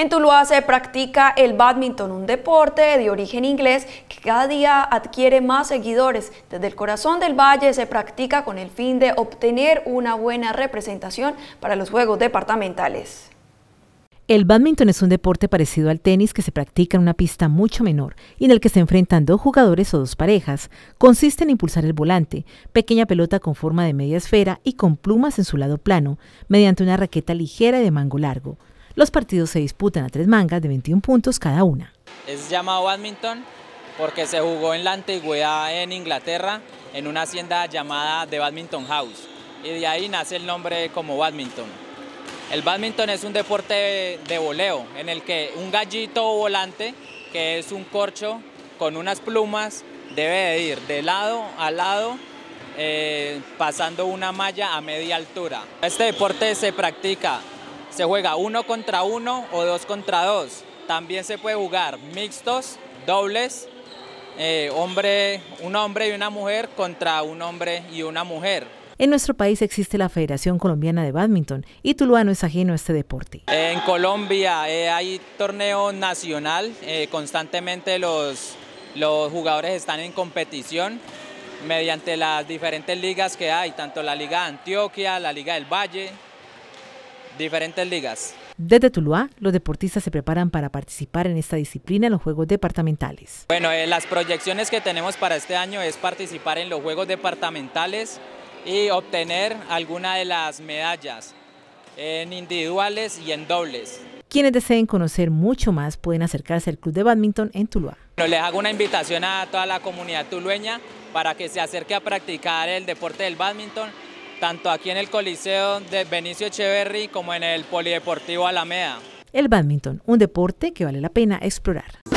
En Tuluá se practica el badminton, un deporte de origen inglés que cada día adquiere más seguidores. Desde el corazón del valle se practica con el fin de obtener una buena representación para los Juegos Departamentales. El badminton es un deporte parecido al tenis que se practica en una pista mucho menor y en el que se enfrentan dos jugadores o dos parejas. Consiste en impulsar el volante, pequeña pelota con forma de media esfera y con plumas en su lado plano, mediante una raqueta ligera y de mango largo. Los partidos se disputan a tres mangas de 21 puntos cada una. Es llamado badminton porque se jugó en la antigüedad en Inglaterra en una hacienda llamada The Badminton House y de ahí nace el nombre como badminton. El badminton es un deporte de voleo en el que un gallito volante, que es un corcho con unas plumas, debe de ir de lado a lado eh, pasando una malla a media altura. Este deporte se practica se juega uno contra uno o dos contra dos. También se puede jugar mixtos, dobles, eh, hombre, un hombre y una mujer contra un hombre y una mujer. En nuestro país existe la Federación Colombiana de Badminton y Tuluá no es ajeno a este deporte. En Colombia eh, hay torneo nacional, eh, constantemente los, los jugadores están en competición mediante las diferentes ligas que hay, tanto la Liga de Antioquia, la Liga del Valle, diferentes ligas. Desde Tuluá, los deportistas se preparan para participar en esta disciplina en los Juegos Departamentales. Bueno, eh, las proyecciones que tenemos para este año es participar en los Juegos Departamentales y obtener alguna de las medallas en individuales y en dobles. Quienes deseen conocer mucho más pueden acercarse al Club de Badminton en Tuluá. les hago una invitación a toda la comunidad tulueña para que se acerque a practicar el deporte del badminton tanto aquí en el Coliseo de Benicio Echeverry como en el Polideportivo Alameda. El badminton, un deporte que vale la pena explorar.